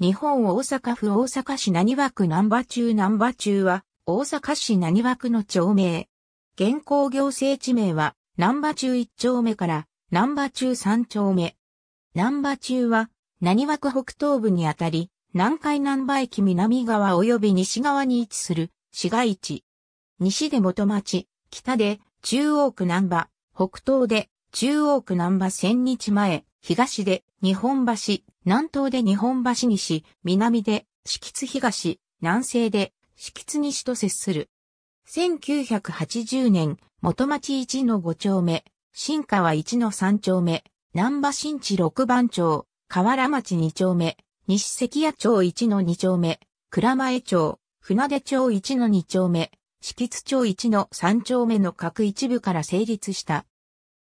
日本大阪府大阪市何和区南波中南波中は、大阪市何和区の町名。現行行政地名は、南波中1丁目から、南波中3丁目。南波中は、何和区北東部にあたり、南海南波駅南側及び西側に位置する、市街地。西で元町、北で中央区南波、北東で中央区南波千日前、東で日本橋、南東で日本橋西、南で敷津東、南西で敷津西と接する。1980年、元町一の5丁目、新川一の3丁目、南波新地6番町、河原町2丁目、西関谷町1の2丁目、倉前町、船出町1の2丁目、敷津町1の3丁目の各一部から成立した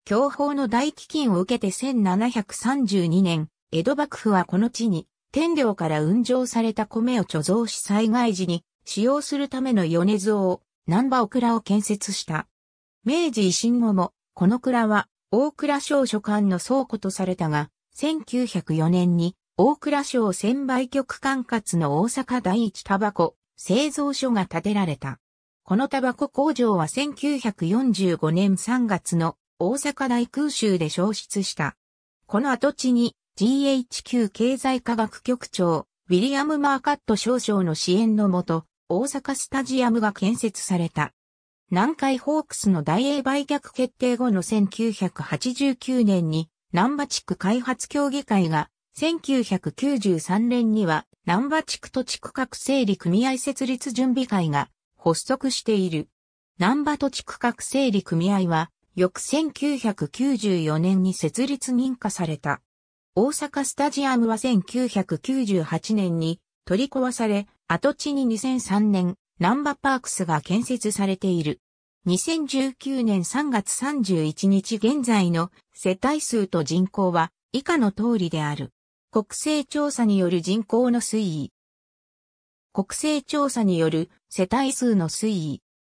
享保の大飢饉を受けて1732年、江戸幕府はこの地に、天領から運上された米を貯蔵し災害時に使用するための米蔵を、南波倉を建設した。明治維新後も、この蔵は、大倉省所管の倉庫とされたが、1904年に、大倉省専売局管轄の大阪第一タバコ製造所が建てられた。このタバコ工場は1945年3月の大阪大空襲で消失した。この跡地に GHQ 経済科学局長、ウィリアム・マーカット少将の支援のもと、大阪スタジアムが建設された。南海ホークスの大英売却決定後の1989年に、南波地区開発協議会が、1993年には、南波地区土地区画整理組合設立準備会が発足している。南波土地区画整理組合は、翌1994年に設立認可された。大阪スタジアムは1998年に取り壊され、跡地に2003年、ナンバパークスが建設されている。2019年3月31日現在の世帯数と人口は以下の通りである。国勢調査による人口の推移。国勢調査による世帯数の推移。